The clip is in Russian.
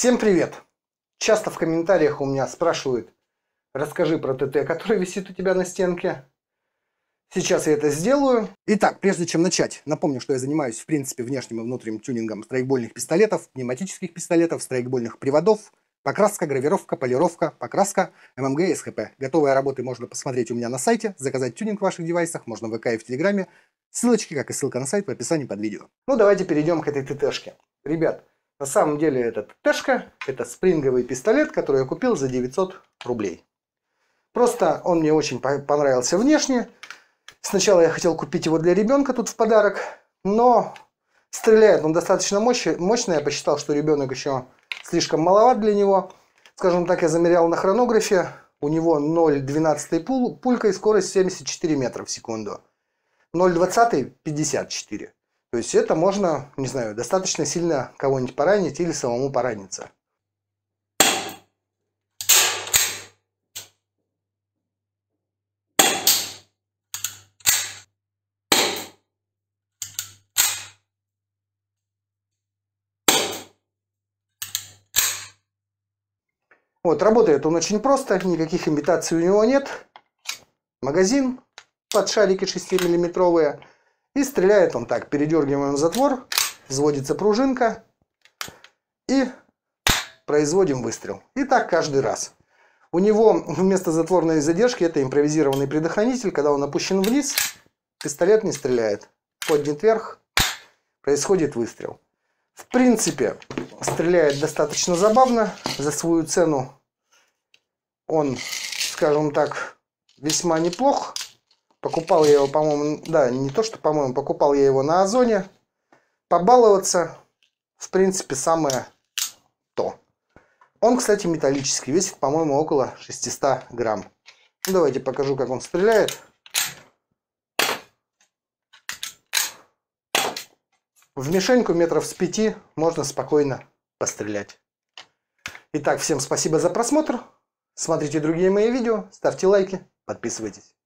Всем привет! Часто в комментариях у меня спрашивают, расскажи про ТТ, который висит у тебя на стенке. Сейчас я это сделаю. Итак, прежде чем начать, напомню, что я занимаюсь, в принципе, внешним и внутренним тюнингом страйкбольных пистолетов, пневматических пистолетов, страйкбольных приводов, Покраска, гравировка, полировка, покраска, ММГ и СХП. Готовые работы можно посмотреть у меня на сайте, заказать тюнинг в ваших девайсах, можно в ВК и в Телеграме. Ссылочки, как и ссылка на сайт, в описании под видео. Ну, давайте перейдем к этой ТТшке. Ребят, на самом деле это ТТшка, это спринговый пистолет, который я купил за 900 рублей. Просто он мне очень понравился внешне. Сначала я хотел купить его для ребенка тут в подарок, но стреляет он достаточно мощно. Я посчитал, что ребенок еще слишком маловат для него. Скажем так, я замерял на хронографе. У него 0,12 пулька и скорость 74 метра в секунду. 0,20 54. То есть это можно, не знаю, достаточно сильно кого-нибудь поранить или самому пораниться. Вот, работает он очень просто, никаких имитаций у него нет. Магазин под шарики 6 миллиметровые. И стреляет он так. Передергиваем затвор, взводится пружинка и производим выстрел. И так каждый раз. У него вместо затворной задержки это импровизированный предохранитель. Когда он опущен вниз, пистолет не стреляет. Поднят вверх, происходит выстрел. В принципе, стреляет достаточно забавно. За свою цену он, скажем так, весьма неплох. Покупал я его, по-моему, да, не то, что, по-моему, покупал я его на Озоне. Побаловаться, в принципе, самое то. Он, кстати, металлический, весит, по-моему, около 600 грамм. Ну, давайте покажу, как он стреляет. В мишеньку метров с пяти можно спокойно пострелять. Итак, всем спасибо за просмотр. Смотрите другие мои видео, ставьте лайки, подписывайтесь.